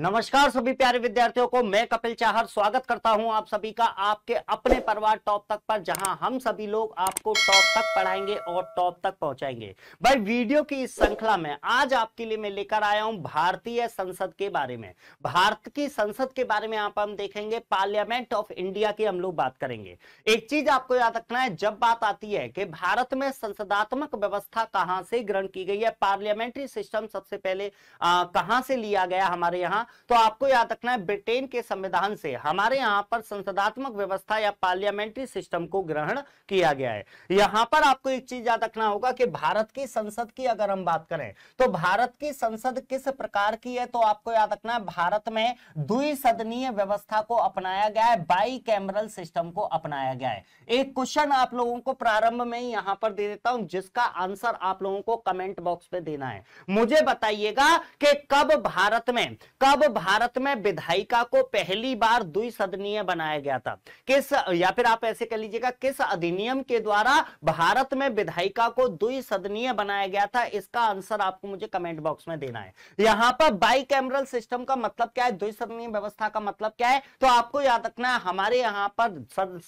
नमस्कार सभी प्यारे विद्यार्थियों को मैं कपिल चाहर स्वागत करता हूं आप सभी का आपके अपने परिवार टॉप तक पर जहां हम सभी लोग आपको टॉप तक पढ़ाएंगे और टॉप तक पहुंचाएंगे भाई वीडियो की इस श्रृंखला में आज आपके लिए मैं लेकर आया हूं भारतीय संसद के बारे में भारत की संसद के बारे में आप हम देखेंगे पार्लियामेंट ऑफ इंडिया की हम लोग बात करेंगे एक चीज आपको याद रखना है जब बात आती है कि भारत में संसदात्मक व्यवस्था कहाँ से ग्रहण की गई है पार्लियामेंट्री सिस्टम सबसे पहले कहाँ से लिया गया हमारे यहाँ तो आपको याद रखना है ब्रिटेन के संविधान से हमारे यहां पर संसदात्मक व्यवस्था या पार्लियामेंट्री सिस्टम को ग्रहण किया गया है यहां पर आपको एक चीज याद रखना होगा कि भारत की संसद की अगर हम बात करें तो भारत की संसद किस प्रकार की है तो आपको याद रखना है भारत में द्विसदनीय व्यवस्था को अपनाया गया है बाई सिस्टम को अपनाया गया है एक क्वेश्चन आप लोगों को प्रारंभ में यहां पर दे देता हूं जिसका आंसर आप लोगों को कमेंट बॉक्स में देना है मुझे बताइएगा कि कब भारत में कब तब भारत में विधायिका को पहली बार द्विसदनीय बनाया गया था किस या फिर आप ऐसे कह लीजिएगा किस अधिनियम के द्वारा भारत में विधायिका को द्विसदनीय बनाया गया था इसका आंसर आपको मुझे कमेंट बॉक्स में देना है यहां पर बाई कैमरल सिस्टम का मतलब क्या है द्विसदनीय व्यवस्था का मतलब क्या है तो आपको याद रखना है हमारे यहाँ पर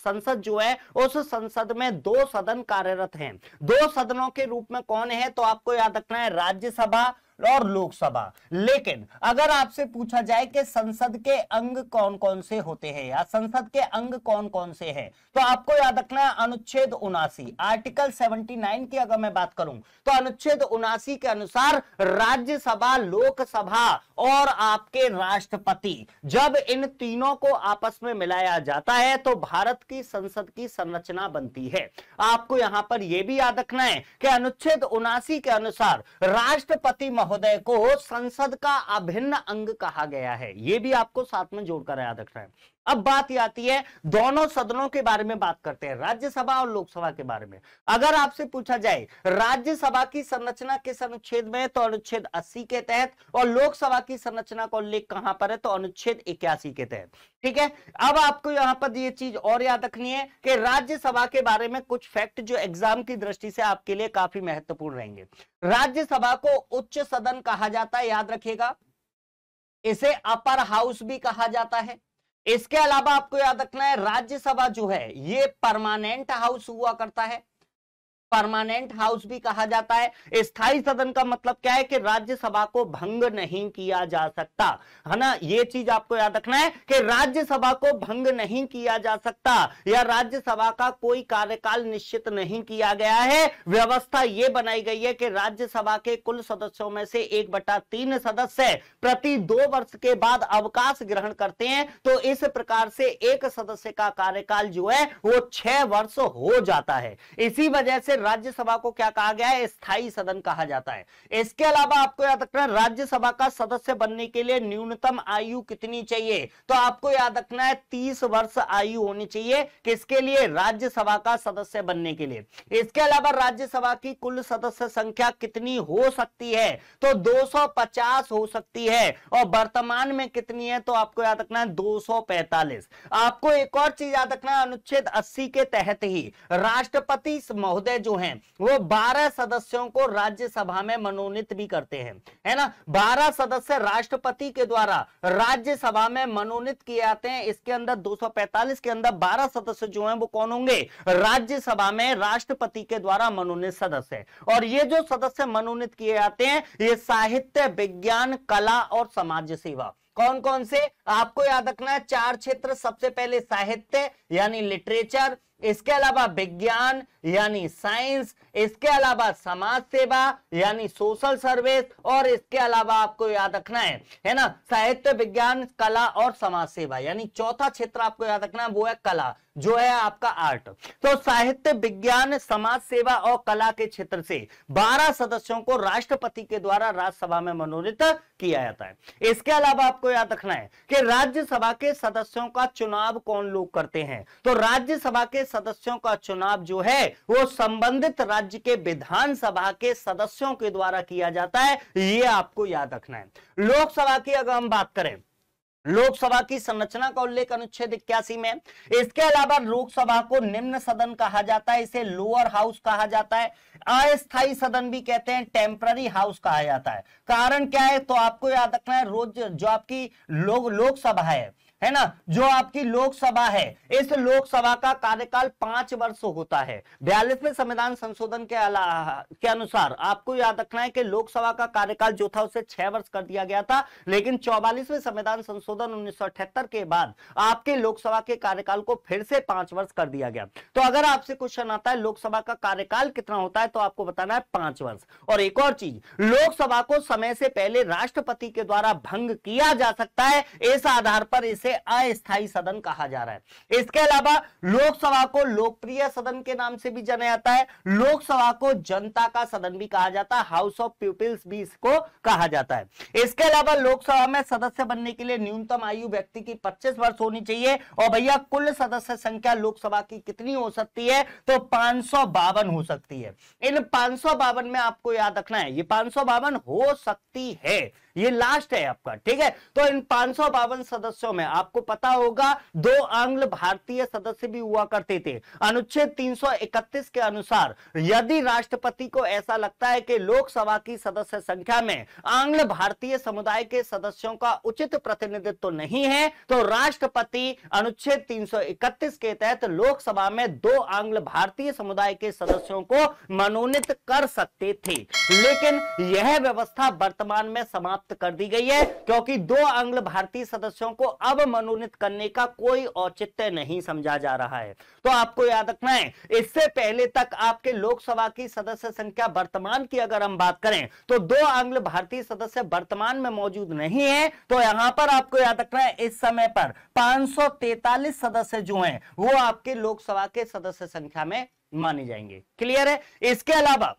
संसद जो है उस संसद में दो सदन कार्यरत हैं दो सदनों के रूप में कौन है तो आपको याद रखना है राज्यसभा और लोकसभा लेकिन अगर आपसे पूछा जाए कि संसद के अंग कौन कौन से होते हैं या संसद के अंग कौन कौन से हैं तो आपको याद रखना है अनुच्छेद उनासी आर्टिकल 79 की अगर मैं बात करूं तो अनुच्छेद उनासी के अनुसार राज्यसभा लोकसभा और आपके राष्ट्रपति जब इन तीनों को आपस में मिलाया जाता है तो भारत की संसद की संरचना बनती है आपको यहां पर यह भी याद रखना है कि अनुच्छेद उनासी के अनुसार राष्ट्रपति महोदय महोदय को संसद का अभिन्न अंग कहा गया है यह भी आपको साथ में जोड़कर याद रखना है अब बात यह आती है दोनों सदनों के बारे में बात करते हैं राज्यसभा और लोकसभा के बारे में अगर आपसे पूछा जाए राज्यसभा की संरचना किस अनुच्छेद में तो अनुच्छेद 80 के तहत और लोकसभा की संरचना का उल्लेख कहां पर है तो अनुच्छेद इक्यासी के तहत ठीक है अब आपको यहां पर यह चीज और याद रखनी है कि राज्यसभा के बारे में कुछ फैक्ट जो एग्जाम की दृष्टि से आपके लिए काफी महत्वपूर्ण रहेंगे राज्यसभा को उच्च सदन कहा जाता है याद रखिएगा इसे अपर हाउस भी कहा जाता है इसके अलावा आपको याद रखना है राज्यसभा जो है ये परमानेंट हाउस हुआ करता है परमानेंट हाउस भी कहा जाता है स्थायी सदन का मतलब क्या है कि राज्यसभा को भंग नहीं किया जा सकता है ना ये चीज आपको याद रखना है कि राज्यसभा को भंग नहीं किया जा सकता या राज्यसभा का कोई कार्यकाल निश्चित नहीं किया गया है व्यवस्था ये बनाई गई है कि राज्यसभा के कुल सदस्यों में से एक बटा तीन सदस्य प्रति दो वर्ष के बाद अवकाश ग्रहण करते हैं तो इस प्रकार से एक सदस्य का कार्यकाल जो है वो छह वर्ष हो जाता है इसी वजह से राज्यसभा को क्या कहा गया है स्थायी सदन कहा जाता है इसके अलावा आपको याद रखना है राज्यसभा का सदस्य बनने के लिए न्यूनतम आयु कितनी चाहिए तो आपको याद रखना है तीस वर्ष आयु होनी चाहिए किसके लिए राज्यसभा का सदस्य बनने के लिए इसके अलावा राज्यसभा की कुल सदस्य संख्या कितनी हो सकती है तो दो हो सकती है और वर्तमान में कितनी है तो आपको याद रखना है दो आपको एक और चीज याद रखना है अनुच्छेद अस्सी के तहत ही राष्ट्रपति महोदय जो जो हैं वो 12 सदस्यों को राज्यसभा में मनोनीत भी करते हैं है ना 12 सदस्य राष्ट्रपति के द्वारा राज्यसभा में मनोनीत किए जाते हैं इसके अंदर 245 के अंदर 12 सदस्य जो हैं वो कौन होंगे राज्यसभा में राष्ट्रपति के द्वारा मनोनीत सदस्य और ये जो सदस्य मनोनीत किए जाते हैं ये साहित्य विज्ञान कला और समाज सेवा कौन कौन से आपको याद रखना है चार क्षेत्र सबसे पहले साहित्य यानी लिटरेचर इसके अलावा विज्ञान यानी साइंस इसके अलावा समाज सेवा यानी सोशल सर्विस और इसके अलावा आपको याद रखना है है ना साहित्य विज्ञान कला और समाज सेवा यानी चौथा क्षेत्र आपको याद रखना है वो है कला जो है आपका आर्ट तो साहित्य विज्ञान समाज सेवा और कला के क्षेत्र से 12 सदस्यों को राष्ट्रपति के द्वारा राज्यसभा में मनोनीत किया जाता है इसके अलावा आपको याद रखना है कि राज्यसभा के सदस्यों का चुनाव कौन लोग करते हैं तो राज्यसभा के सदस्यों का चुनाव जो है वो संबंधित राज्य के विधानसभा के सदस्यों के द्वारा किया जाता है ये आपको याद रखना है लोकसभा की अगर हम बात करें लोकसभा की संरचना का उल्लेख अनुच्छेद इक्यासी में इसके अलावा लोकसभा को निम्न सदन कहा जाता है इसे लोअर हाउस कहा जाता है अस्थायी सदन भी कहते हैं टेम्पररी हाउस कहा जाता है कारण क्या है तो आपको याद रखना है रोज जो आपकी लोग लोकसभा है है ना जो आपकी लोकसभा है इस लोकसभा का कार्यकाल पांच वर्ष होता है बयालीसवें संविधान संशोधन के के अनुसार आपको याद रखना है कि लोकसभा का कार्यकाल जो था उसे छह वर्ष कर दिया गया था लेकिन चौवालीसवें संविधान संशोधन उन्नीस के बाद आपके लोकसभा के कार्यकाल को फिर से पांच वर्ष कर दिया गया तो अगर आपसे क्वेश्चन आता है लोकसभा का कार्यकाल कितना होता है तो आपको बताना है पांच वर्ष और एक और चीज लोकसभा को समय से पहले राष्ट्रपति के द्वारा भंग किया जा सकता है इस आधार पर इसे इसे अस्थायी सदन कहा जा रहा है इसके अलावा लोकसभा को लोकप्रिय सदन के नाम से भी जाना जाता है लोकसभा को जनता का सदन भी कहा जाता है हाउस ऑफ पीपल्स भी इसको कहा जाता है इसके अलावा लोकसभा में सदस्य बनने के लिए न्यूनतम आयु व्यक्ति की पच्चीस वर्ष होनी चाहिए और भैया कुल सदस्य संख्या लोकसभा की कितनी हो सकती है तो पांच हो सकती है इन पांच में आपको याद रखना है ये पांच हो सकती है ये लास्ट है आपका ठीक है तो इन पांच सदस्यों में आप आपको पता होगा दो आंग्ल भारतीय सदस्य भी हुआ करते थे अनुच्छेद 331 के अनुसार यदि राष्ट्रपति को ऐसा लगता है कि लोकसभा की सदस्य संख्या में आंग्ल भारतीय समुदाय के सदस्यों का उचित प्रतिनिधित्व तो नहीं है तो राष्ट्रपति अनुच्छेद 331 के तहत लोकसभा में दो आंग्ल भारतीय समुदाय के सदस्यों को मनोनीत कर सकते थे लेकिन यह व्यवस्था वर्तमान में समाप्त कर दी गई है क्योंकि दो आंग्ल भारतीय सदस्यों को अब मनोनीत करने का कोई औचित्य नहीं समझा जा रहा है तो आपको याद रखना है इससे पहले तक आपके लोकसभा की सदस्य संख्या वर्तमान की अगर हम बात करें तो दो आंग्ल भारतीय सदस्य वर्तमान में मौजूद नहीं है तो यहां पर आपको याद रखना है इस समय पर पांच सदस्य जो है वो आपके लोकसभा के सदस्य संख्या में माने जाएंगे क्लियर है इसके अलावा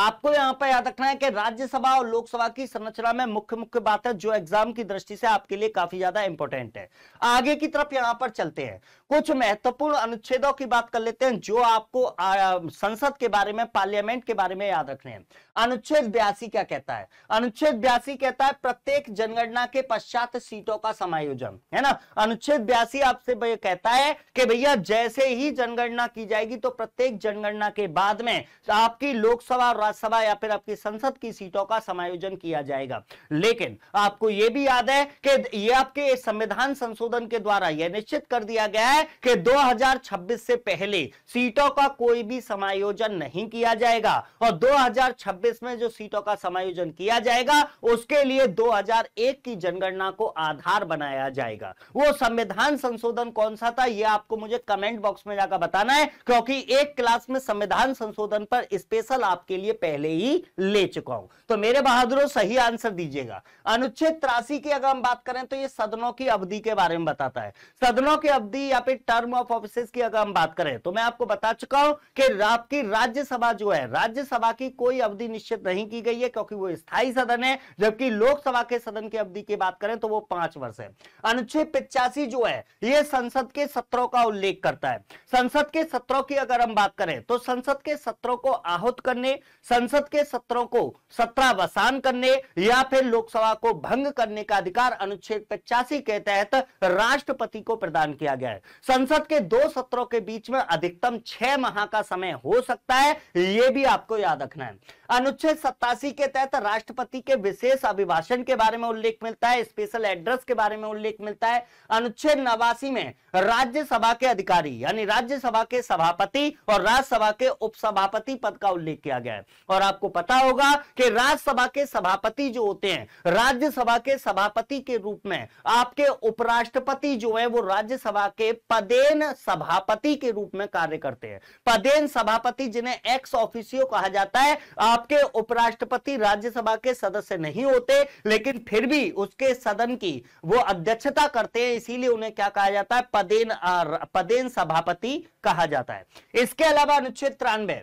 आपको यहां पर याद रखना है कि राज्यसभा और लोकसभा की संरचना में मुख्य मुख्य बात है जो एग्जाम की दृष्टि से आपके लिए काफी ज्यादा इंपॉर्टेंट है आगे की तरफ यहां पर चलते हैं कुछ महत्वपूर्ण अनुच्छेदों की बात कर लेते हैं जो आपको संसद के बारे में पार्लियामेंट के बारे में याद रखने हैं अनुच्छेद बयासी क्या कहता है अनुच्छेद बयासी कहता है प्रत्येक जनगणना के पश्चात सीटों का समायोजन है ना अनुच्छेद बयासी आपसे कहता है कि भैया जैसे ही जनगणना की जाएगी तो प्रत्येक जनगणना के बाद में आपकी लोकसभा राज्यसभा या फिर आपकी संसद की सीटों का समायोजन किया जाएगा लेकिन आपको यह भी याद है कि ये आपके संविधान संशोधन के द्वारा यह निश्चित कर दिया गया है कि 2026 से पहले सीटों का कोई भी समायोजन नहीं किया जाएगा और 2026 में जो सीटों का समायोजन किया जाएगा उसके लिए 2001 की जनगणना को आधार बनाया जाएगा वो संविधान संशोधन कौन सा था यह आपको मुझे कमेंट बॉक्स में जाकर बताना है क्योंकि एक क्लास में संविधान संशोधन पर स्पेशल आपके लिए लिए पहले ही ले चुका हूं तो मेरे बहादुरों सही आंसर दीजिएगा अनुच्छेद त्रासी की अगर हम बात करें तो ये सदनों की अवधि के बारे में बताता है सदनों की अवधि या फिर टर्म ऑफ ऑफिस की अगर हम बात करें तो मैं आपको बता चुका हूं कि आपकी राज्यसभा जो है राज्यसभा की कोई अवधि निश्चित नहीं की गई है क्योंकि वो स्थायी सदन है जबकि लोकसभा के सदन की अवधि की बात करें तो वो पांच वर्ष है अनुच्छेद पिचासी जो है यह संसद के सत्रों का उल्लेख करता है संसद के सत्रों की अगर हम बात करें तो संसद के सत्रों को आहूत करने संसद के सत्रों को सत्रावसान करने या फिर लोकसभा को भंग करने का अधिकार अनुच्छेद पचासी के तहत राष्ट्रपति को प्रदान किया गया है संसद के दो सत्रों के बीच में अधिकतम छह माह का समय हो सकता है यह भी आपको याद रखना है अनुच्छेद सत्तासी के तहत राष्ट्रपति के विशेष अभिभाषण के बारे में उल्लेख मिलता है स्पेशल एड्रेस के बारे में उल्लेख मिलता है अनुच्छेद नवासी में राज्यसभा के अधिकारी यानी राज्यसभा के सभापति और राज्यसभा के उपसभापति पद का उल्लेख किया गया है और आपको पता होगा कि राज्यसभा के सभापति जो होते हैं राज्यसभा के सभापति के रूप में आपके उपराष्ट्रपति जो है वो राज्यसभा के पदेन सभापति के रूप में कार्य करते हैं पदेन सभापति जिन्हें एक्स ऑफिसियो कहा जाता है आपके उपराष्ट्रपति राज्यसभा के सदस्य नहीं होते लेकिन फिर भी उसके सदन की वो अध्यक्षता करते हैं इसीलिए उन्हें क्या कहा जाता है पदेन पदेन सभापति कहा जाता है इसके अलावा अनुच्छेद तिरानवे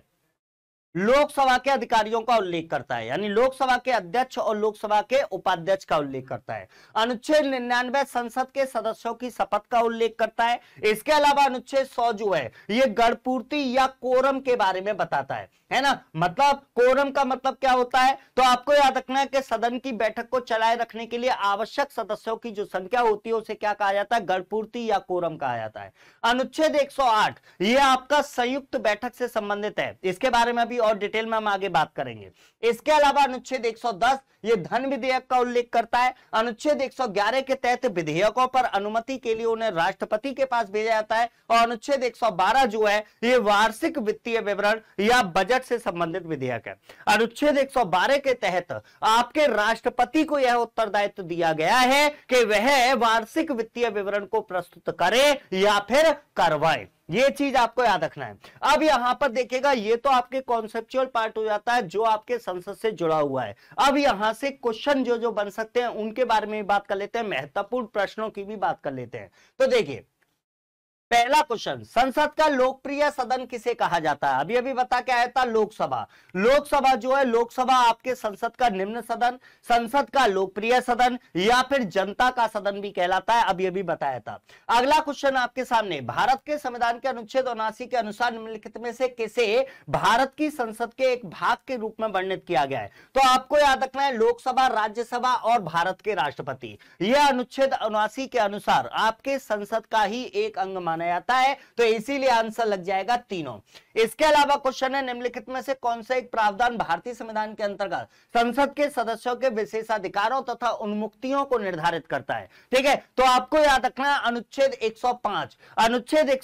लोकसभा के अधिकारियों का उल्लेख करता है यानी लोकसभा के अध्यक्ष और लोकसभा के उपाध्यक्ष का उल्लेख करता है अनुच्छेद निन्यानवे संसद के सदस्यों की शपथ का उल्लेख करता है इसके अलावा अनुच्छेद सौ जो है ये गढ़पूर्ति या कोरम के बारे में बताता है है ना मतलब कोरम का मतलब क्या होता है तो आपको याद रखना है कि सदन की बैठक को चलाए रखने के लिए आवश्यक सदस्यों की जो संख्या होती है उसे क्या कहा जाता है गढ़पूर्ति या कोरम कहा जाता है अनुच्छेद 108 ये आपका संयुक्त बैठक से संबंधित है इसके बारे में भी और डिटेल में हम आगे बात करेंगे इसके अलावा अनुच्छेद 110 ये धन विधेयक का उल्लेख करता है अनुच्छेद 111 के तहत विधेयकों पर अनुमति के लिए उन्हें राष्ट्रपति के पास भेजा जाता है और अनुच्छेद 112 जो है ये वार्षिक वित्तीय विवरण या बजट से संबंधित विधेयक है अनुच्छेद एक के तहत आपके राष्ट्रपति को यह उत्तरदायित्व दिया गया है कि वह वार्षिक वित्तीय विवरण को प्रस्तुत करे या फिर करवाए ये चीज आपको याद रखना है अब यहां पर देखिएगा ये तो आपके कॉन्सेप्चुअल पार्ट हो जाता है जो आपके संसद से जुड़ा हुआ है अब यहां से क्वेश्चन जो जो बन सकते हैं उनके बारे में बात कर लेते हैं महत्वपूर्ण प्रश्नों की भी बात कर लेते हैं तो देखिए पहला क्वेश्चन संसद का लोकप्रिय सदन किसे कहा जाता है अभी अभी बता के आया था लोकसभा लोकसभा जो है लोकसभा आपके संसद का निम्न सदन संसद का लोकप्रिय सदन या फिर जनता का सदन भी कहलाता है अभी अभी बताया था अगला क्वेश्चन आपके सामने भारत के संविधान के अनुच्छेद उनासी के अनुसार निम्नलिखित में से किसे भारत की संसद के एक भाग के रूप में वर्णित किया गया है तो आपको याद रखना है लोकसभा राज्यसभा और भारत के राष्ट्रपति यह अनुच्छेद उनासी के अनुसार आपके संसद का ही एक अंग मान माना जाता है तो इसीलिए आंसर लग जाएगा तीनों इसके अलावा क्वेश्चन है निम्नलिखित में से कौन सा एक प्रावधान भारतीय संविधान के अंतर्गत संसद के सदस्यों के विशेषाधिकारों तथा तो उन्मुक्तियों को निर्धारित करता है ठीक है तो आपको याद रखना अनुच्छेद एक अनुच्छेद एक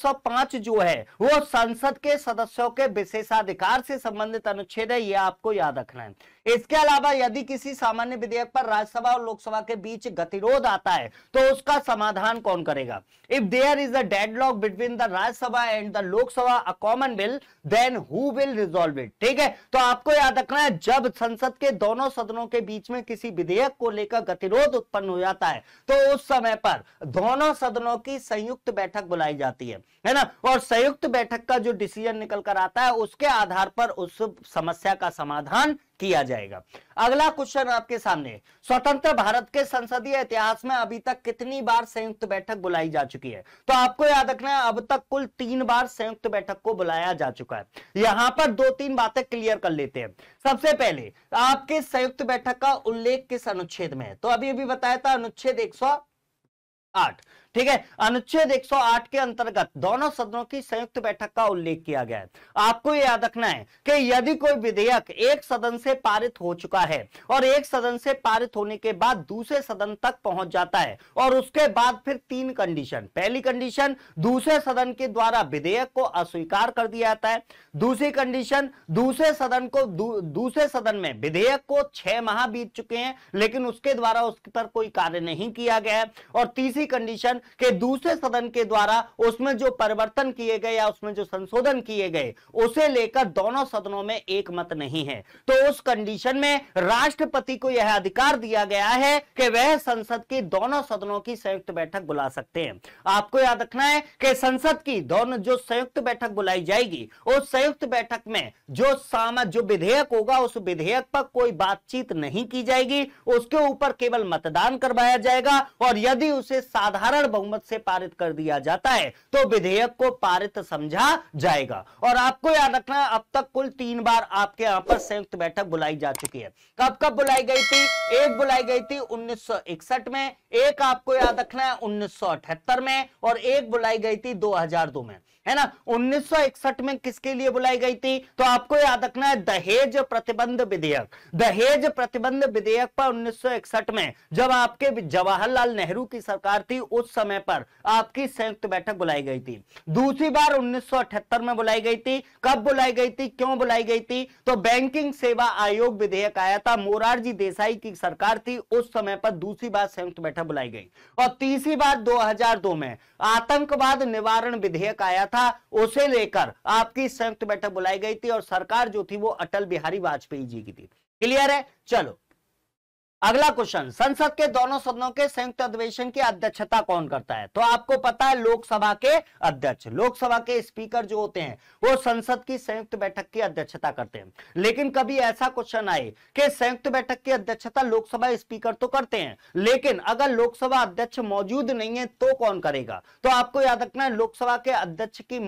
जो है वो संसद के सदस्यों के विशेषाधिकार से संबंधित अनुच्छेद है यह आपको याद रखना है इसके अलावा यदि किसी सामान्य विधेयक पर राज्यसभा और लोकसभा के बीच गतिरोध आता है तो उसका समाधान कौन करेगा if there is a lock between the Rajya Sabha and the Lok Sabha a common bill then who will resolve it ठीक है तो आपको याद रखना है जब संसद के दोनों सदनों के बीच में किसी विधेयक को लेकर गतिरोध उत्पन्न हो जाता है तो उस समय पर दोनों सदनों की संयुक्त बैठक बुलाई जाती है है ना और संयुक्त बैठक का जो डिसीजन निकल कर आता है उसके आधार पर उस समस्या का समाधान किया जाएगा अगला क्वेश्चन आपके सामने स्वतंत्र भारत के संसदीय इतिहास में अभी तक कितनी बार संयुक्त बैठक बुलाई जा चुकी है तो आपको याद रखना है अब तक कुल तीन बार संयुक्त बैठक को बुलाया जा चुका है यहां पर दो तीन बातें क्लियर कर लेते हैं सबसे पहले आपके संयुक्त बैठक का उल्लेख किस अनुच्छेद में है तो अभी अभी बताया था अनुच्छेद एक आठ ठीक है अनुच्छेद 108 के अंतर्गत दोनों सदनों की संयुक्त बैठक का उल्लेख किया गया है आपको याद रखना है कि यदि कोई विधेयक एक सदन से पारित हो चुका है और एक सदन से पारित होने के बाद दूसरे सदन तक पहुंच जाता है और उसके बाद फिर तीन कंडीशन पहली कंडीशन दूसरे सदन के द्वारा विधेयक को अस्वीकार कर दिया जाता है दूसरी कंडीशन दूसरे सदन को दूसरे सदन में विधेयक को छह माह बीत चुके हैं लेकिन उसके द्वारा उस पर कोई कार्य नहीं किया गया है और तीसरी कंडीशन कि दूसरे सदन के द्वारा उसमें जो परिवर्तन किए गए या उसमें जो संशोधन किए गए उसे लेकर दोनों सदनों में एक मत नहीं है तो उस कंडीशन में राष्ट्रपति को यह अधिकार दिया गया है कि वह संसद की दोनों सदनों की संयुक्त बैठक बुला सकते हैं आपको याद रखना है कि संसद की दोनों जो संयुक्त बैठक बुलाई जाएगी उस संयुक्त बैठक में जो साम जो विधेयक होगा उस विधेयक पर कोई बातचीत नहीं की जाएगी उसके ऊपर केवल मतदान करवाया जाएगा और यदि उसे साधारण बहुमत से पारित कर दिया जाता है तो विधेयक को पारित समझा जाएगा और आपको याद रखना अब तक कुल तीन बार आपके यहाँ पर संयुक्त बैठक बुलाई जा चुकी है कब कब बुलाई गई थी एक बुलाई गई थी उन्नीस में एक आपको याद रखना है उन्नीस में और एक बुलाई गई थी दो में है ना 1961 में किसके लिए बुलाई गई थी तो आपको याद रखना है दहेज प्रतिबंध विधेयक दहेज प्रतिबंध विधेयक पर 1961 में जब आपके जवाहरलाल नेहरू की सरकार थी उस समय पर आपकी संयुक्त बैठक बुलाई गई थी दूसरी बार 1978 में बुलाई गई थी कब बुलाई गई थी क्यों बुलाई गई थी तो बैंकिंग सेवा आयोग विधेयक आया था मोरारजी देसाई की सरकार थी उस समय पर दूसरी बार संयुक्त बैठक बुलाई गई और तीसरी बार 2002 में आतंकवाद निवारण विधेयक आया था था उसे लेकर आपकी संयुक्त बैठक बुलाई गई थी और सरकार जो थी वो अटल बिहारी वाजपेयी जी की थी क्लियर है चलो अगला क्वेश्चन संसद के दोनों सदनों के संयुक्त अधिवेशन की अध्यक्षता कौन करता है तो आपको पता है लोकसभा के अध्यक्ष लोकसभा के स्पीकर जो होते हैं वो संसद की संयुक्त बैठक की अध्यक्षता करते हैं लेकिन कभी ऐसा क्वेश्चन आए कि संयुक्त बैठक की अध्यक्षता लोकसभा स्पीकर तो करते हैं लेकिन अगर लोकसभा अध्यक्ष मौजूद नहीं है तो कौन करेगा तो आपको याद रखना है लोकसभा के अध्यक्ष की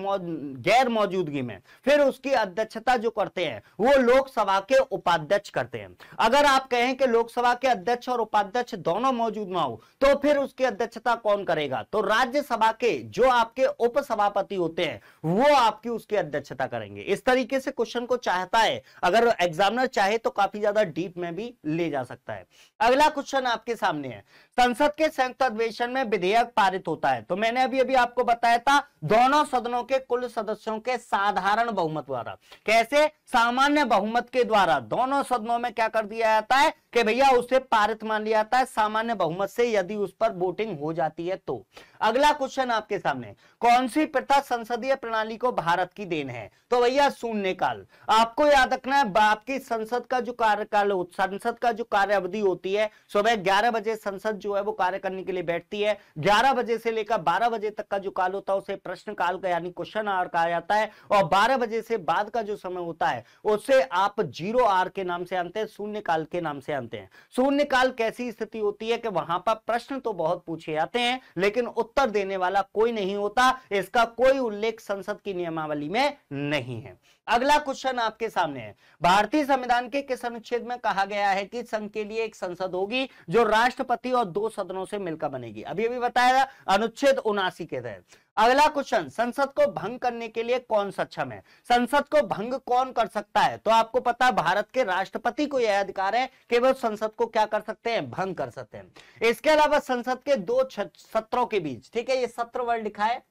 गैर मौजूदगी में फिर उसकी अध्यक्षता जो करते हैं वो लोकसभा के उपाध्यक्ष करते हैं अगर आप कहें कि लोकसभा के उसके अध्यक्ष और उपाध्यक्ष दोनों मौजूद ना हो तो फिर उसकी अध्यक्षता कौन करेगा तो राज्यसभा के जो आपके उपसभापति होते हैं वो आपकी उसकी अध्यक्षता करेंगे इस तरीके से क्वेश्चन को चाहता है अगर एग्जामिनर चाहे तो काफी ज्यादा डीप में भी ले जा सकता है अगला क्वेश्चन आपके सामने है संसद के संयुक्त अधिवेशन में विधेयक पारित होता है तो मैंने अभी अभी आपको बताया था दोनों सदनों के कुल सदस्यों के साधारण बहुमत द्वारा कैसे सामान्य बहुमत के द्वारा दोनों सदनों में क्या कर दिया जाता है कि भैया उसे पारित मान लिया जाता है सामान्य बहुमत से यदि उस पर वोटिंग हो जाती है तो अगला क्वेश्चन आपके सामने कौन सी प्रथा संसदीय प्रणाली को भारत की देन है तो भैया शून्यकाल आपको याद रखना है की संसद का जो कार्यकाल संसद का जो कार्य अवधि होती है सुबह ग्यारह बजे संसद जो है वो कार्य करने के लिए बैठती है ग्यारह बजे से लेकर बारह बजे तक का जो काल होता है उसे प्रश्न काल का यानी क्वेश्चन आवर कहा जाता है और बारह बजे से बाद का जो समय होता है उसे आप जीरो आर के नाम से आते हैं शून्यकाल के नाम से आते हैं शून्यकाल कैसी स्थिति होती है कि वहां पर प्रश्न तो बहुत पूछे जाते हैं लेकिन उत्तर देने वाला कोई नहीं होता इसका कोई उल्लेख संसद की नियमावली में नहीं है अगला क्वेश्चन आपके सामने है भारतीय संविधान के किस अनुच्छेद में कहा गया है कि संघ के लिए एक संसद होगी जो राष्ट्रपति और दो सदनों से मिलकर बनेगी अभी अभी बताया था अनुच्छेद उनासी के तहत अगला क्वेश्चन संसद को भंग करने के लिए कौन सक्षम है संसद को भंग कौन कर सकता है तो आपको पता भारत के राष्ट्रपति को यह अधिकार है कि वह संसद को क्या कर सकते हैं भंग कर सकते हैं इसके अलावा संसद के दो सत्रों के बीच ठीक है ये सत्र वर्ड लिखा है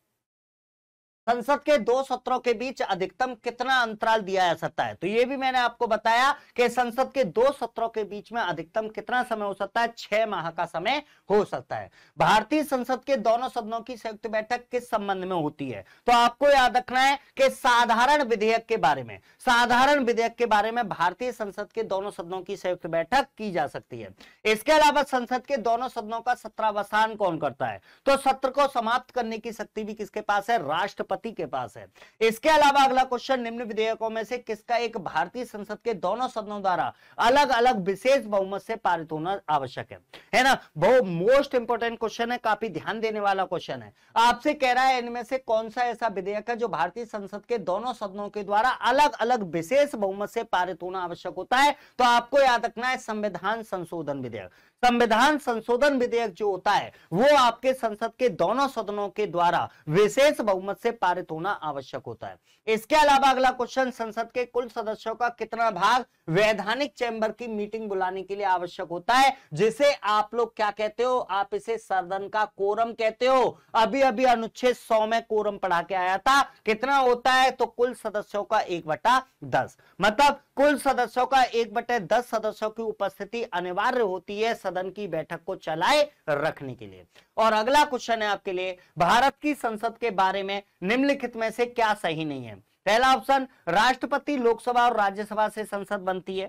संसद के दो सत्रों के बीच अधिकतम कितना अंतराल दिया जा सकता है तो यह भी मैंने आपको बताया कि संसद के दो सत्रों के बीच में अधिकतम कितना समय हो सकता है छह माह का समय हो सकता है भारतीय संसद के दोनों सदनों की संयुक्त बैठक किस संबंध में होती है तो आपको याद रखना है कि साधारण विधेयक के बारे में साधारण विधेयक के बारे में भारतीय संसद के दोनों सदनों की संयुक्त बैठक की जा सकती है इसके अलावा संसद के दोनों सदनों का सत्रावसान कौन करता है तो सत्र को समाप्त करने की शक्ति भी किसके पास है राष्ट्रपति राष्ट्रपति के पास है इसके अलावा अगला क्वेश्चन निम्न विधेयकों में से किसका एक भारतीय संसद के दोनों सदनों द्वारा अलग अलग विशेष बहुमत से पारित होना आवश्यक है है ना बहुत मोस्ट इंपोर्टेंट क्वेश्चन है काफी ध्यान देने वाला क्वेश्चन है आपसे कह रहा है इनमें से कौन सा ऐसा विधेयक है जो भारतीय संसद के दोनों सदनों के द्वारा अलग अलग विशेष बहुमत से पारित होना आवश्यक होता है तो आपको याद रखना है संविधान संशोधन विधेयक संविधान संशोधन विधेयक जो होता है वो आपके संसद के दोनों सदनों के द्वारा विशेष बहुमत से पारित होना आवश्यक होता है इसके अलावा अगला क्वेश्चन संसद के कुल सदस्यों का कितना भाग वैधानिक चैंबर की मीटिंग बुलाने के लिए आवश्यक होता है जिसे आप लोग क्या कहते हो आप इसे सदन का कोरम कहते हो अभी अभी अनुच्छेद सौ में कोरम पढ़ा के आया था कितना होता है तो कुल सदस्यों का एक बटा दस मतलब कुल सदस्यों का एक बटे दस सदस्यों की उपस्थिति अनिवार्य होती है सदन की बैठक को चलाए रखने के लिए और अगला क्वेश्चन है आपके लिए भारत की संसद के बारे में निम्नलिखित में से क्या सही नहीं है पहला ऑप्शन राष्ट्रपति लोकसभा और राज्यसभा से संसद बनती है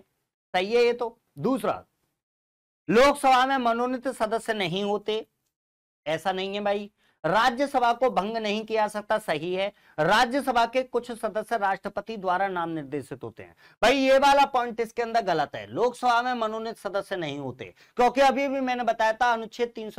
सही है ये तो दूसरा लोकसभा में मनोनीत सदस्य नहीं होते ऐसा नहीं है भाई राज्यसभा को भंग नहीं किया सकता सही है राज्यसभा के कुछ सदस्य राष्ट्रपति द्वारा नाम निर्देशित होते हैं भाई ये वाला पॉइंट इसके अंदर गलत है लोकसभा में मनोनीत सदस्य नहीं होते क्योंकि अभी भी मैंने बताया था अनुच्छेद तीन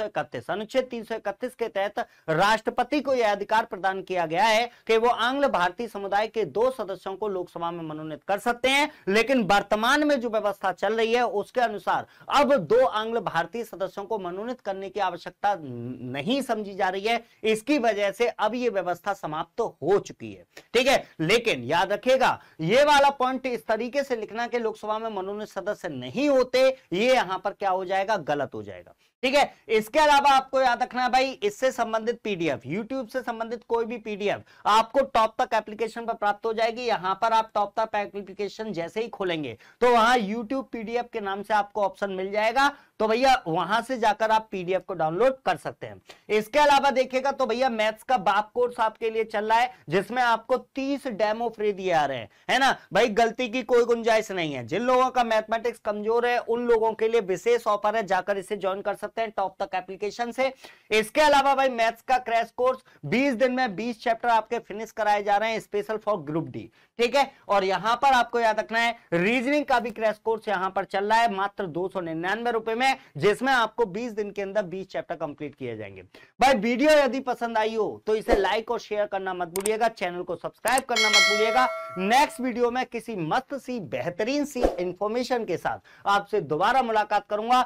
अनुच्छेद तीन के तहत राष्ट्रपति को यह अधिकार प्रदान किया गया है कि वो आंग्ल भारतीय समुदाय के दो सदस्यों को लोकसभा में मनोनीत कर सकते हैं लेकिन वर्तमान में जो व्यवस्था चल रही है उसके अनुसार अब दो आंग्ल भारतीय सदस्यों को मनोनीत करने की आवश्यकता नहीं समझी जा रही है है इसकी वजह से अब ये व्यवस्था समाप्त तो हो चुकी है ठीक है लेकिन याद रखेगा ये वाला पॉइंट इस तरीके से लिखना कि लोकसभा में मनोनीत सदस्य नहीं होते ये यहां पर क्या हो जाएगा गलत हो जाएगा ठीक है इसके अलावा आपको याद रखना है भाई इससे संबंधित पीडीएफ यूट्यूब से संबंधित कोई भी पीडीएफ आपको टॉप तक एप्लीकेशन पर प्राप्त हो जाएगी यहां पर आप टॉप तक एप्लीकेशन जैसे ही खोलेंगे तो वहां यूट्यूब पीडीएफ के नाम से आपको ऑप्शन मिल जाएगा तो भैया वहां से जाकर आप पीडीएफ को डाउनलोड कर सकते हैं इसके अलावा देखेगा तो भैया मैथ्स का बाप कोर्स आपके लिए चल रहा है जिसमें आपको तीस डेमो फ्री दिए आ रहे हैं है ना भाई गलती की कोई गुंजाइश नहीं है जिन लोगों का मैथमेटिक्स कमजोर है उन लोगों के लिए विशेष ऑफर है जाकर इसे ज्वाइन कर सकते सकते हैं टॉप तक एप्लीकेशन से इसके अलावा भाई मैथ्स का क्रैश कोर्स 20 दिन में 20 चैप्टर आपके फिनिश कराए जा रहे हैं स्पेशल फॉर ग्रुप डी ठीक है और यहां पर आपको याद रखना है रीजनिंग का भी क्रैश कोर्स यहां पर चल रहा है मात्र दो रुपए में जिसमें आपको बीस दिन के अंदर बीस चैप्टर कंप्लीट किए जाएंगे भाई वीडियो यदि पसंद आई हो तो इसे लाइक और शेयर करना मत भूलिएगा चैनल को सब्सक्राइब करना मत भूलिएगा नेक्स्ट वीडियो में किसी मस्त सी बेहतरीन सी इंफॉर्मेशन के साथ आपसे दोबारा मुलाकात करूंगा